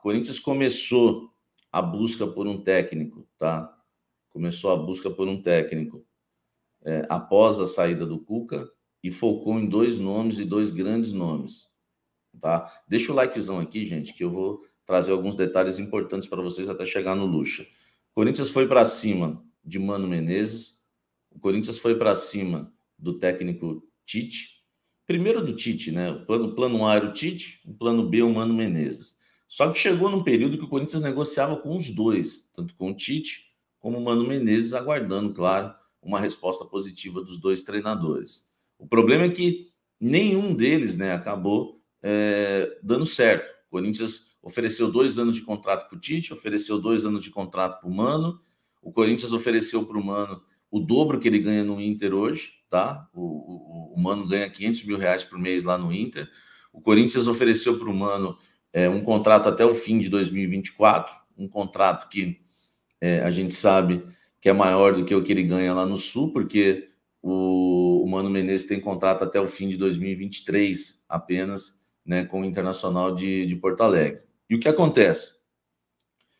O Corinthians começou a busca por um técnico, tá? Começou a busca por um técnico é, após a saída do Cuca e focou em dois nomes e dois grandes nomes, tá? Deixa o likezão aqui, gente, que eu vou trazer alguns detalhes importantes para vocês até chegar no Lucha. O Corinthians foi para cima de Mano Menezes, o Corinthians foi para cima do técnico Tite, primeiro do Tite, né? O plano, plano A era o Tite, o plano B é o Mano Menezes. Só que chegou num período que o Corinthians negociava com os dois, tanto com o Tite como o Mano Menezes, aguardando, claro, uma resposta positiva dos dois treinadores. O problema é que nenhum deles né, acabou é, dando certo. O Corinthians ofereceu dois anos de contrato para o Tite, ofereceu dois anos de contrato para o Mano. O Corinthians ofereceu para o Mano o dobro que ele ganha no Inter hoje, tá? O, o, o Mano ganha 500 mil reais por mês lá no Inter. O Corinthians ofereceu para o Mano é, um contrato até o fim de 2024, um contrato que é, a gente sabe que é maior do que o que ele ganha lá no Sul, porque o, o Mano Menezes tem contrato até o fim de 2023 apenas né, com o Internacional de, de Porto Alegre. E o que acontece?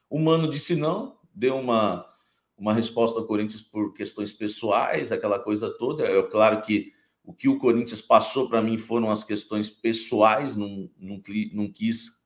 O Mano disse não, deu uma, uma resposta ao Corinthians por questões pessoais, aquela coisa toda. É claro que o que o Corinthians passou para mim foram as questões pessoais, não, não, não quis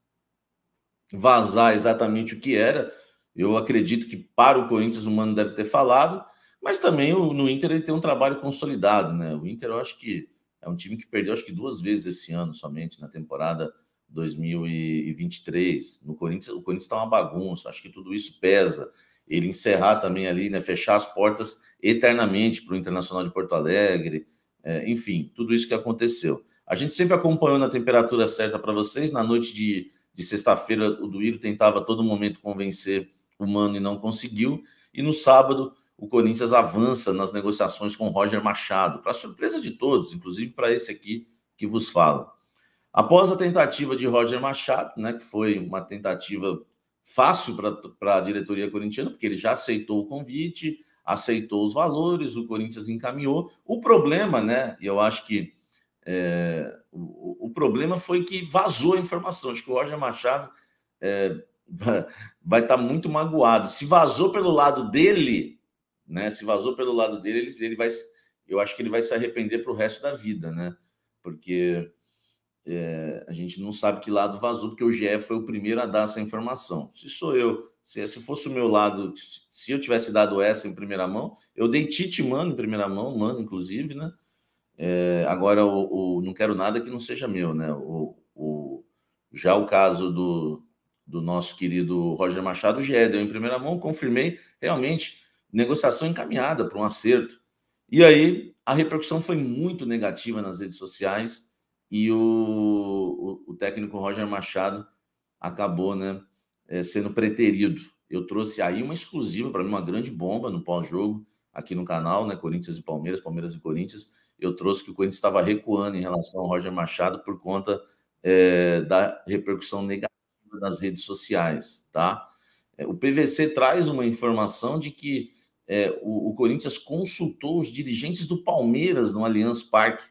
vazar exatamente o que era. Eu acredito que para o Corinthians o Mano deve ter falado, mas também no Inter ele tem um trabalho consolidado, né? O Inter eu acho que é um time que perdeu acho que duas vezes esse ano somente na temporada 2023. No Corinthians, o Corinthians está uma bagunça, acho que tudo isso pesa. Ele encerrar também ali, né, fechar as portas eternamente para o Internacional de Porto Alegre, é, enfim, tudo isso que aconteceu. A gente sempre acompanhou na temperatura certa para vocês, na noite de de sexta-feira, o Duírio tentava a todo momento convencer o Mano e não conseguiu. E no sábado, o Corinthians avança nas negociações com Roger Machado, para surpresa de todos, inclusive para esse aqui que vos fala. Após a tentativa de Roger Machado, né, que foi uma tentativa fácil para a diretoria corintiana, porque ele já aceitou o convite, aceitou os valores, o Corinthians encaminhou. O problema, né, e eu acho que é, o, o, problema foi que vazou a informação. Acho que o Roger Machado é, vai estar tá muito magoado. Se vazou pelo lado dele, né? Se vazou pelo lado dele, ele, ele vai. Eu acho que ele vai se arrepender para o resto da vida, né? Porque é, a gente não sabe que lado vazou, porque o GE foi o primeiro a dar essa informação. Se sou eu, se, se fosse o meu lado, se eu tivesse dado essa em primeira mão, eu dei Tite Mano em primeira mão, Mano, inclusive, né? É, agora, o, o, não quero nada que não seja meu, né? O, o, já o caso do, do nosso querido Roger Machado, já deu em primeira mão, confirmei realmente negociação encaminhada para um acerto. E aí a repercussão foi muito negativa nas redes sociais e o, o, o técnico Roger Machado acabou né, é, sendo preterido. Eu trouxe aí uma exclusiva, para mim, uma grande bomba no pós-jogo aqui no canal, né? Corinthians e Palmeiras, Palmeiras e Corinthians eu trouxe que o Corinthians estava recuando em relação ao Roger Machado por conta é, da repercussão negativa nas redes sociais, tá? É, o PVC traz uma informação de que é, o, o, Corinthians consultou os dirigentes do Palmeiras no Allianz Parque.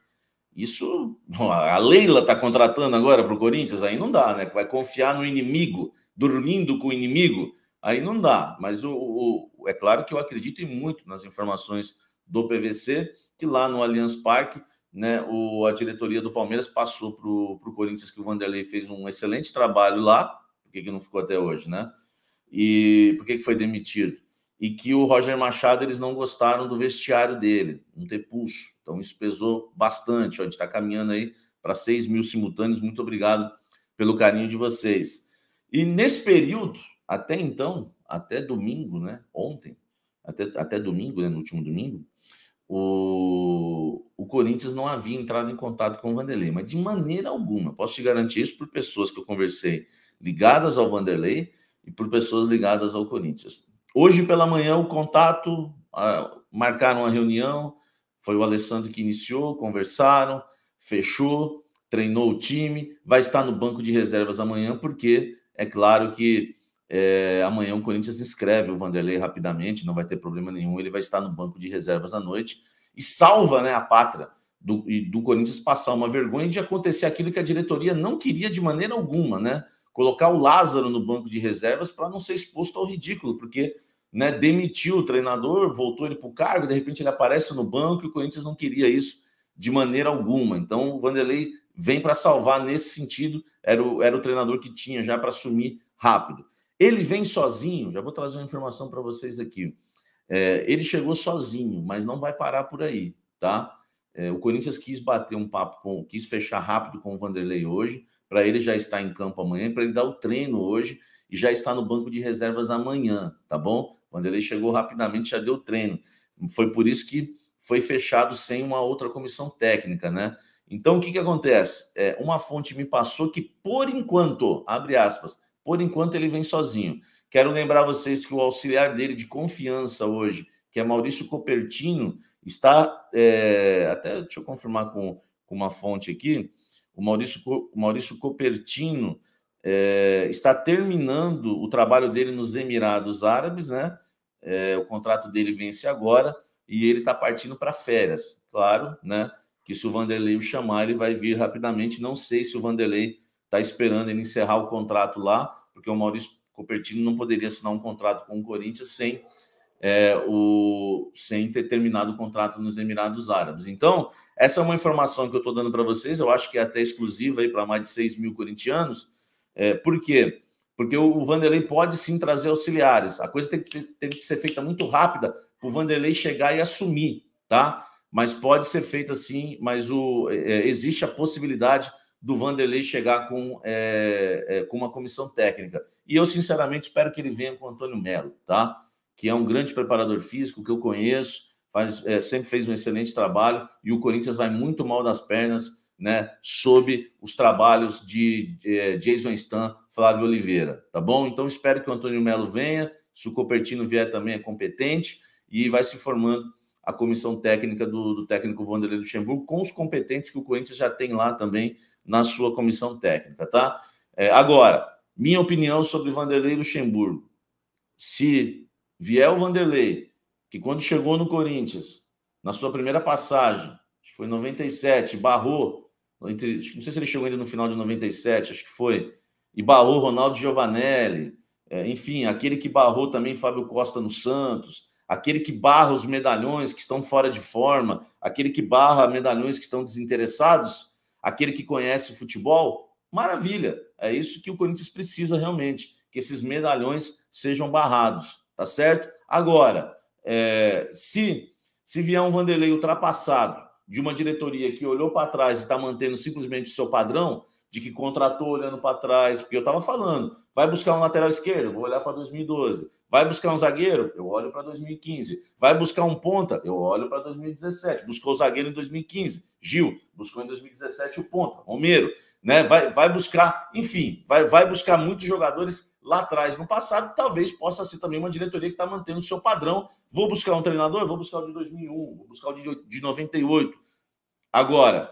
Isso, a Leila está contratando agora para o Corinthians, aí não dá, né? Vai confiar no inimigo, dormindo com o inimigo, aí não dá. Mas o, o, é claro que eu acredito muito nas informações do PVC que lá no Allianz Parque, né, o, a diretoria do Palmeiras passou para o Corinthians que o Vanderlei fez um excelente trabalho lá, porque que não ficou até hoje, né? E por que foi demitido? E que o Roger Machado eles não gostaram do vestiário dele, não ter pulso. Então isso pesou bastante. Ó, a gente está caminhando aí para 6 mil simultâneos. Muito obrigado pelo carinho de vocês. E nesse período, até então, até domingo, né? Ontem, até, até domingo, né? No último domingo, o, o Corinthians não havia entrado em contato com o Vanderlei, mas de maneira alguma. Posso te garantir isso por pessoas que eu conversei ligadas ao Vanderlei e por pessoas ligadas ao Corinthians. Hoje pela manhã, o contato, a, marcaram a reunião, foi o Alessandro que iniciou, conversaram, fechou, treinou o time, vai estar no banco de reservas amanhã, porque é claro que é, amanhã o Corinthians escreve o Vanderlei rapidamente, não vai ter problema nenhum, ele vai estar no banco de reservas à noite e salva né, a pátria do, e do Corinthians passar uma vergonha de acontecer aquilo que a diretoria não queria de maneira alguma, né? Colocar o Lázaro no banco de reservas para não ser exposto ao ridículo, porque né, demitiu o treinador, voltou ele para o cargo, de repente ele aparece no banco e o Corinthians não queria isso de maneira alguma. Então o Vanderlei vem para salvar nesse sentido, era o, era o treinador que tinha já para assumir rápido. Ele vem sozinho, já vou trazer uma informação para vocês aqui. É, ele chegou sozinho, mas não vai parar por aí, tá? É, o Corinthians quis bater um papo com, quis fechar rápido com o Vanderlei hoje, para ele já estar em campo amanhã, para ele dar o treino hoje e já está no banco de reservas amanhã, tá bom? O Vanderlei chegou rapidamente, já deu treino. Foi por isso que foi fechado sem uma outra comissão técnica, né? Então, o que, que acontece? É, uma fonte me passou que, por enquanto, abre aspas, por enquanto, ele vem sozinho. Quero lembrar vocês que o auxiliar dele de confiança hoje, que é Maurício Copertino, está. É, até deixa eu confirmar com, com uma fonte aqui. O Maurício, Maurício Copertino é, está terminando o trabalho dele nos Emirados Árabes, né? É, o contrato dele vence agora e ele está partindo para férias. Claro, né? Que se o Vanderlei o chamar, ele vai vir rapidamente. Não sei se o Vanderlei está esperando ele encerrar o contrato lá, porque o Maurício Copertino não poderia assinar um contrato com o Corinthians sem, é, o, sem ter terminado o contrato nos Emirados Árabes. Então, essa é uma informação que eu estou dando para vocês, eu acho que é até exclusiva para mais de 6 mil corintianos. É, por quê? Porque o, Vanderlei pode sim trazer auxiliares. A coisa tem que, tem que ser feita muito rápida para o Vanderlei chegar e assumir, tá? Mas pode ser feita sim, mas o, é, é existe a possibilidade do Vanderlei chegar com, é, é, com uma comissão técnica. E eu, sinceramente, espero que ele venha com o Antônio Melo, tá? Que é um grande preparador físico que eu conheço, faz, é, sempre fez um excelente trabalho e o Corinthians vai muito mal das pernas, né? Sob os trabalhos de, de é, Jason Stan, Flávio Oliveira, tá bom? Então, espero que o Antônio Melo venha. Se o Copertino vier também, é competente e vai se formando a comissão técnica do, do técnico Vanderlei Luxemburgo com os competentes que o Corinthians já tem lá também na sua comissão técnica, tá? É, agora, minha opinião sobre Vanderlei Luxemburgo. Se vier o Vanderlei, que quando chegou no Corinthians, na sua primeira passagem, acho que foi em 97, barrou, entre, não sei se ele chegou ainda no final de 97, acho que foi, e barrou Ronaldo Giovanelli, é, enfim, aquele que barrou também Fábio Costa no Santos, aquele que barra os medalhões que estão fora de forma, aquele que barra medalhões que estão desinteressados, aquele que conhece futebol, maravilha. É isso que o Corinthians precisa realmente, que esses medalhões sejam barrados, tá certo? Agora, é, se se vier um Vanderlei ultrapassado de uma diretoria que olhou para trás e está mantendo simplesmente o seu padrão, de que contratou olhando para trás, porque eu estava falando, vai buscar um lateral esquerdo, vou olhar para 2012. Vai buscar um zagueiro, eu olho para 2015. Vai buscar um ponta, eu olho para 2017. Buscou o zagueiro em 2015, Gil. Buscou em 2017 o ponta, Romero. Né? Vai, vai buscar, enfim, vai, vai buscar muitos jogadores lá atrás no passado, talvez possa ser também uma diretoria que está mantendo o seu padrão. Vou buscar um treinador, vou buscar o de 2001, vou buscar o de, de 98. Agora,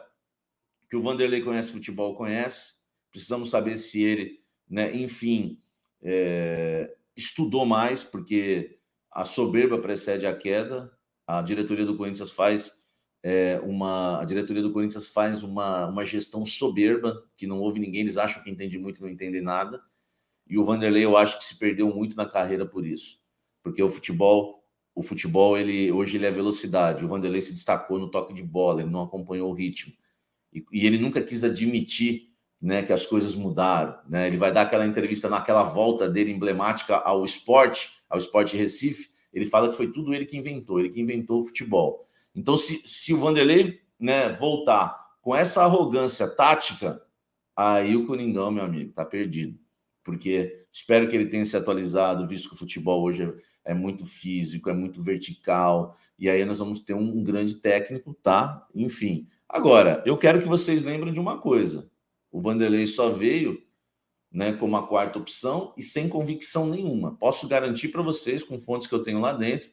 que o Vanderlei conhece futebol, conhece. Precisamos saber se ele, né, enfim, é, estudou mais, porque a soberba precede a queda. A diretoria do Corinthians faz é, uma, a diretoria do Corinthians faz uma, uma gestão soberba, que não houve ninguém, eles acham que entende muito e não entendem nada. E o Vanderlei, eu acho que se perdeu muito na carreira por isso, porque o futebol o futebol ele hoje ele é velocidade. O Vanderlei se destacou no toque de bola, ele não acompanhou o ritmo e, e ele nunca quis admitir né, que as coisas mudaram. Né? Ele vai dar aquela entrevista naquela volta dele emblemática ao esporte, ao esporte Recife. Ele fala que foi tudo ele que inventou, ele que inventou o futebol. Então, se, se o Vanderlei né, voltar com essa arrogância tática, aí o Coringão, meu amigo, está perdido. Porque espero que ele tenha se atualizado, visto que o futebol hoje é, é muito físico, é muito vertical, e aí nós vamos ter um, um grande técnico, tá? Enfim, Agora, eu quero que vocês lembrem de uma coisa. O Vanderlei só veio né, como a quarta opção e sem convicção nenhuma. Posso garantir para vocês, com fontes que eu tenho lá dentro,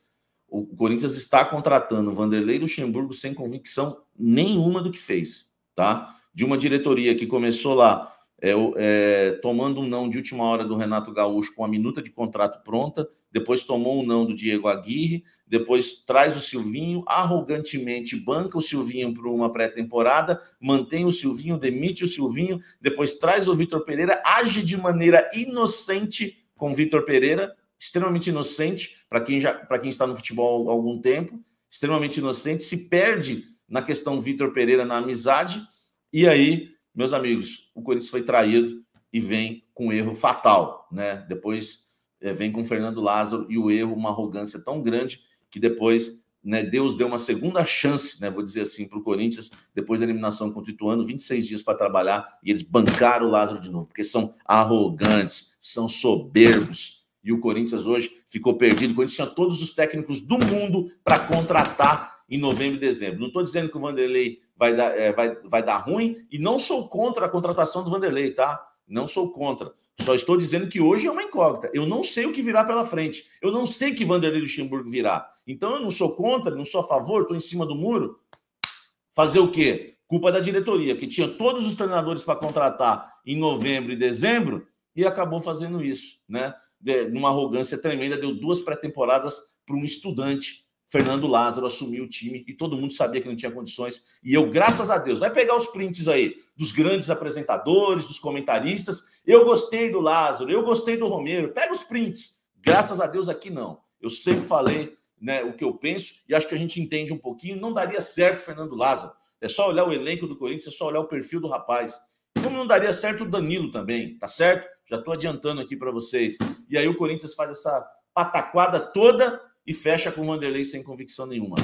o Corinthians está contratando o Vanderlei Luxemburgo sem convicção nenhuma do que fez, tá? De uma diretoria que começou lá é, é, tomando um não de última hora do Renato Gaúcho com a minuta de contrato pronta, depois tomou um não do Diego Aguirre, depois traz o Silvinho, arrogantemente banca o Silvinho para uma pré-temporada, mantém o Silvinho, demite o Silvinho, depois traz o Vitor Pereira, age de maneira inocente com o Vitor Pereira, extremamente inocente para quem já para quem está no futebol há algum tempo, extremamente inocente, se perde na questão Vitor Pereira na amizade e aí meus amigos, o Corinthians foi traído e vem com um erro fatal, né? Depois é, vem com o Fernando Lázaro e o erro, uma arrogância tão grande que depois né, Deus deu uma segunda chance, né, vou dizer assim, para o Corinthians, depois da eliminação contra o Ituano, 26 dias para trabalhar e eles bancaram o Lázaro de novo, porque são arrogantes, são soberbos. E o Corinthians hoje ficou perdido. O Corinthians tinha todos os técnicos do mundo para contratar em novembro e dezembro. Não estou dizendo que o Vanderlei vai dar, é, vai, vai dar ruim e não sou contra a contratação do Vanderlei, tá? Não sou contra. Só estou dizendo que hoje é uma incógnita. Eu não sei o que virá pela frente. Eu não sei que Vanderlei Luxemburgo virá. Então eu não sou contra, não sou a favor, estou em cima do muro. Fazer o quê? Culpa da diretoria, que tinha todos os treinadores para contratar em novembro e dezembro e acabou fazendo isso, né? De, numa arrogância tremenda, deu duas pré-temporadas para um estudante Fernando Lázaro assumiu o time e todo mundo sabia que não tinha condições. E eu, graças a Deus, vai pegar os prints aí dos grandes apresentadores, dos comentaristas. Eu gostei do Lázaro, eu gostei do Romero. Pega os prints. Graças a Deus aqui não. Eu sempre falei né, o que eu penso e acho que a gente entende um pouquinho. Não daria certo Fernando Lázaro. É só olhar o elenco do Corinthians, é só olhar o perfil do rapaz. Como não daria certo o Danilo também, tá certo? Já estou adiantando aqui para vocês. E aí o Corinthians faz essa pataquada toda e fecha com o Vanderlei sem convicção nenhuma.